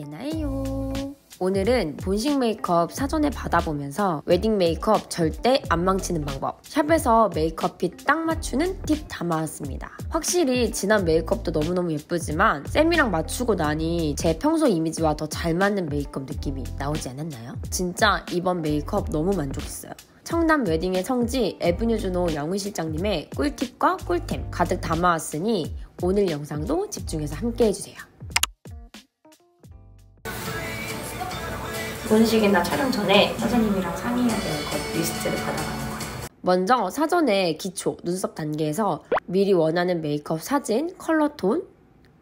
예나예요 오늘은 본식 메이크업 사전에 받아보면서 웨딩 메이크업 절대 안 망치는 방법 샵에서 메이크업 핏 딱 맞추는 팁 담아왔습니다 확실히 진한 메이크업도 너무너무 예쁘지만 쌤이랑 맞추고 나니 제 평소 이미지와 더 잘 맞는 메이크업 느낌이 나오지 않았나요? 진짜 이번 메이크업 너무 만족했어요 청담 웨딩의 성지 에브뉴 주노 영희 실장님의 꿀팁과 꿀템 가득 담아왔으니 오늘 영상도 집중해서 함께 해주세요 본식이나 촬영 전에 사장님이랑 상의해야 되는 것 리스트를 받아가는 거예요. 먼저 사전에 기초, 눈썹 단계에서 미리 원하는 메이크업 사진, 컬러 톤,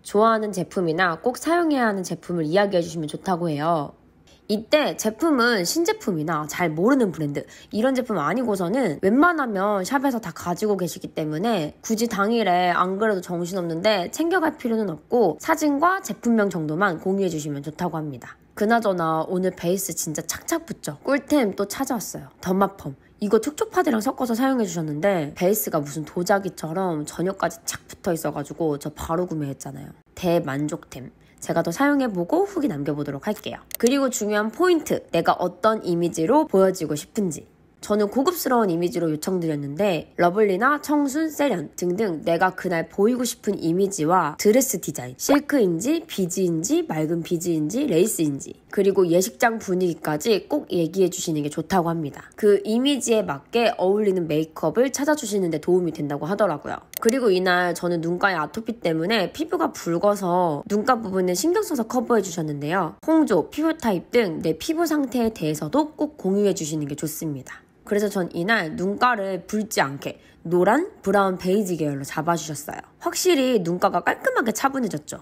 좋아하는 제품이나 꼭 사용해야 하는 제품을 이야기해 주시면 좋다고 해요. 이때 제품은 신제품이나 잘 모르는 브랜드 이런 제품 아니고서는 웬만하면 샵에서 다 가지고 계시기 때문에 굳이 당일에 안 그래도 정신없는데 챙겨갈 필요는 없고 사진과 제품명 정도만 공유해 주시면 좋다고 합니다. 그나저나 오늘 베이스 진짜 착착 붙죠. 꿀템 또 찾아왔어요. 덤마펌. 이거 특촉 파데랑 섞어서 사용해 주셨는데 베이스가 무슨 도자기처럼 전혀까지 착 붙어 있어가지고 저 바로 구매했잖아요. 대만족템. 제가 더 사용해보고 후기 남겨보도록 할게요. 그리고 중요한 포인트! 내가 어떤 이미지로 보여지고 싶은지. 저는 고급스러운 이미지로 요청드렸는데 러블리나 청순, 세련 등등 내가 그날 보이고 싶은 이미지와 드레스 디자인, 실크인지 비즈인지 맑은 비즈인지 레이스인지 그리고 예식장 분위기까지 꼭 얘기해 주시는 게 좋다고 합니다. 그 이미지에 맞게 어울리는 메이크업을 찾아주시는 데 도움이 된다고 하더라고요. 그리고 이날 저는 눈가에 아토피 때문에 피부가 붉어서 눈가 부분을 신경 써서 커버해 주셨는데요. 홍조, 피부 타입 등 내 피부 상태에 대해서도 꼭 공유해 주시는 게 좋습니다. 그래서 전 이날 눈가를 붉지 않게 노란, 브라운, 베이지 계열로 잡아주셨어요. 확실히 눈가가 깔끔하게 차분해졌죠.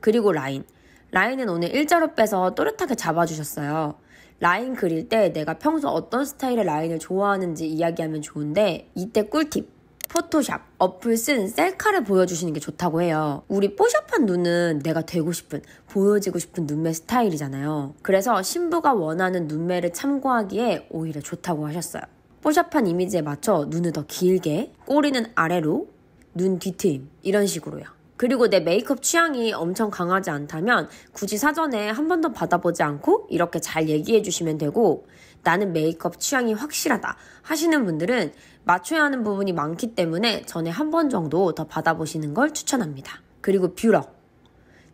그리고 라인. 라인은 오늘 일자로 빼서 또렷하게 잡아주셨어요. 라인 그릴 때 내가 평소 어떤 스타일의 라인을 좋아하는지 이야기하면 좋은데 이때 꿀팁. 포토샵, 어플 쓴 셀카를 보여주시는 게 좋다고 해요. 우리 뽀샵한 눈은 내가 되고 싶은, 보여지고 싶은 눈매 스타일이잖아요. 그래서 신부가 원하는 눈매를 참고하기에 오히려 좋다고 하셨어요. 뽀샵한 이미지에 맞춰 눈을 더 길게, 꼬리는 아래로, 눈 뒤트임, 이런 식으로요. 그리고 내 메이크업 취향이 엄청 강하지 않다면 굳이 사전에 한 번 더 받아보지 않고 이렇게 잘 얘기해 주시면 되고 나는 메이크업 취향이 확실하다 하시는 분들은 맞춰야 하는 부분이 많기 때문에 전에 한 번 정도 더 받아보시는 걸 추천합니다. 그리고 뷰러.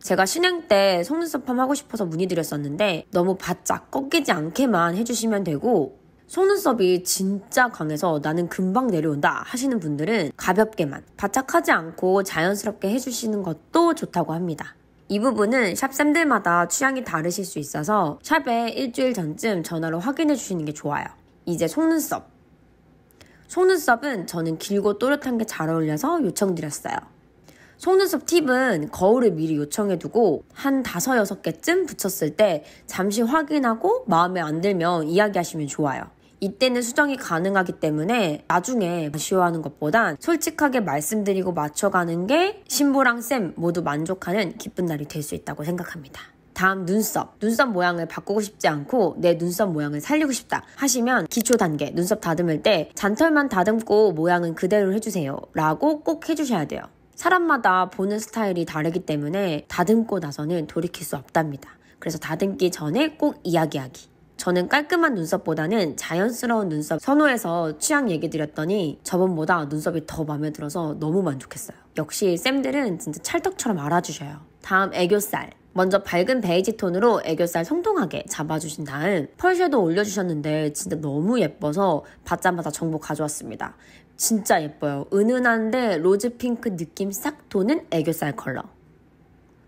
제가 신행 때 속눈썹펌 하고 싶어서 문의드렸었는데 너무 바짝 꺾이지 않게만 해주시면 되고 속눈썹이 진짜 강해서 나는 금방 내려온다 하시는 분들은 가볍게만 바짝하지 않고 자연스럽게 해주시는 것도 좋다고 합니다. 이 부분은 샵쌤들마다 취향이 다르실 수 있어서 샵에 일주일 전쯤 전화로 확인해 주시는 게 좋아요. 이제 속눈썹. 속눈썹은 저는 길고 또렷한 게 잘 어울려서 요청드렸어요. 속눈썹 팁은 거울을 미리 요청해두고 한 다섯 여섯 개쯤 붙였을 때 잠시 확인하고 마음에 안 들면 이야기하시면 좋아요. 이때는 수정이 가능하기 때문에 나중에 아쉬워하는 것보단 솔직하게 말씀드리고 맞춰가는 게 신부랑 쌤 모두 만족하는 기쁜 날이 될 수 있다고 생각합니다. 다음 눈썹. 눈썹 모양을 바꾸고 싶지 않고 내 눈썹 모양을 살리고 싶다 하시면 기초 단계 눈썹 다듬을 때 잔털만 다듬고 모양은 그대로 해주세요 라고 꼭 해주셔야 돼요. 사람마다 보는 스타일이 다르기 때문에 다듬고 나서는 돌이킬 수 없답니다. 그래서 다듬기 전에 꼭 이야기하기. 저는 깔끔한 눈썹보다는 자연스러운 눈썹 선호해서 취향 얘기 드렸더니 저번보다 눈썹이 더 마음에 들어서 너무 만족했어요. 역시 쌤들은 진짜 찰떡처럼 알아주셔요. 다음 애교살. 먼저 밝은 베이지 톤으로 애교살 성통하게 잡아주신 다음 펄쉐도 올려주셨는데 진짜 너무 예뻐서 받자마자 정보 가져왔습니다. 진짜 예뻐요. 은은한데 로즈핑크 느낌 싹 도는 애교살 컬러.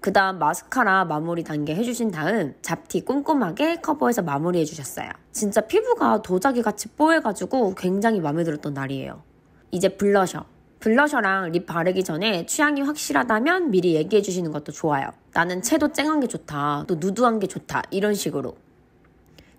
그 다음 마스카라 마무리 단계 해주신 다음 잡티 꼼꼼하게 커버해서 마무리해 주셨어요. 진짜 피부가 도자기 같이 뽀해가지고 굉장히 마음에 들었던 날이에요. 이제 블러셔. 블러셔랑 립 바르기 전에 취향이 확실하다면 미리 얘기해 주시는 것도 좋아요. 나는 채도 쨍한 게 좋다. 또 누드한 게 좋다. 이런 식으로.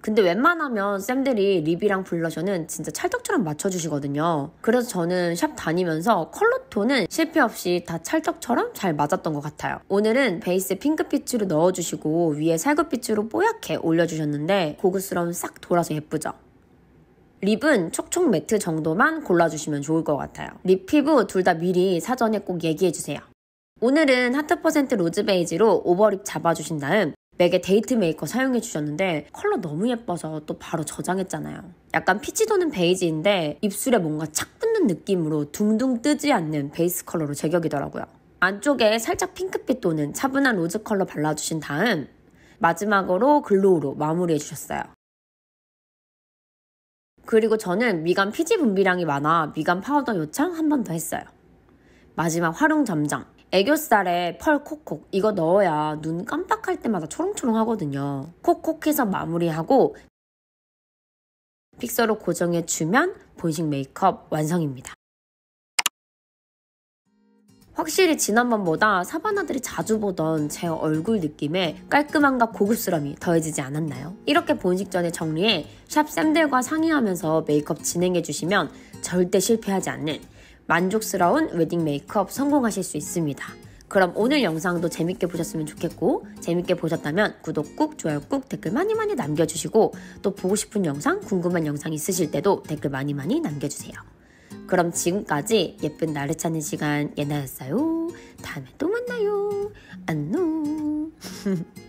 근데 웬만하면 쌤들이 립이랑 블러셔는 진짜 찰떡처럼 맞춰주시거든요. 그래서 저는 샵 다니면서 컬러톤은 실패 없이 다 찰떡처럼 잘 맞았던 것 같아요. 오늘은 베이스 핑크빛으로 넣어주시고 위에 살구빛으로 뽀얗게 올려주셨는데 고급스러움 싹 돌아서 예쁘죠? 립은 촉촉 매트 정도만 골라주시면 좋을 것 같아요. 립 피부 둘 다 미리 사전에 꼭 얘기해주세요. 오늘은 하트 퍼센트 로즈 베이지로 오버립 잡아주신 다음 맥의 데이트 메이커 사용해 주셨는데 컬러 너무 예뻐서 또 바로 저장했잖아요. 약간 피치 도는 베이지인데 입술에 뭔가 착 붙는 느낌으로 둥둥 뜨지 않는 베이스 컬러로 제격이더라고요. 안쪽에 살짝 핑크빛 도는 차분한 로즈 컬러 발라주신 다음 마지막으로 글로우로 마무리해 주셨어요. 그리고 저는 미간 피지 분비량이 많아 미간 파우더 요청 한 번 더 했어요. 마지막 활용 점정. 애교살에 펄 콕콕 이거 넣어야 눈 깜빡할 때마다 초롱초롱 하거든요. 콕콕해서 마무리하고 픽서로 고정해주면 보이식 메이크업 완성입니다. 확실히 지난번보다 사바나들이 자주 보던 제 얼굴 느낌에 깔끔함과 고급스러움이 더해지지 않았나요? 이렇게 본식 전에 정리해 샵 쌤들과 상의하면서 메이크업 진행해주시면 절대 실패하지 않는 만족스러운 웨딩 메이크업 성공하실 수 있습니다. 그럼 오늘 영상도 재밌게 보셨으면 좋겠고 재밌게 보셨다면 구독 꾹, 좋아요 꾹, 댓글 많이 많이 남겨주시고 또 보고 싶은 영상, 궁금한 영상 있으실 때도 댓글 많이 많이 남겨주세요. 그럼 지금까지 예쁜 나를 찾는 시간 예나였어요. 다음에 또 만나요. 안녕.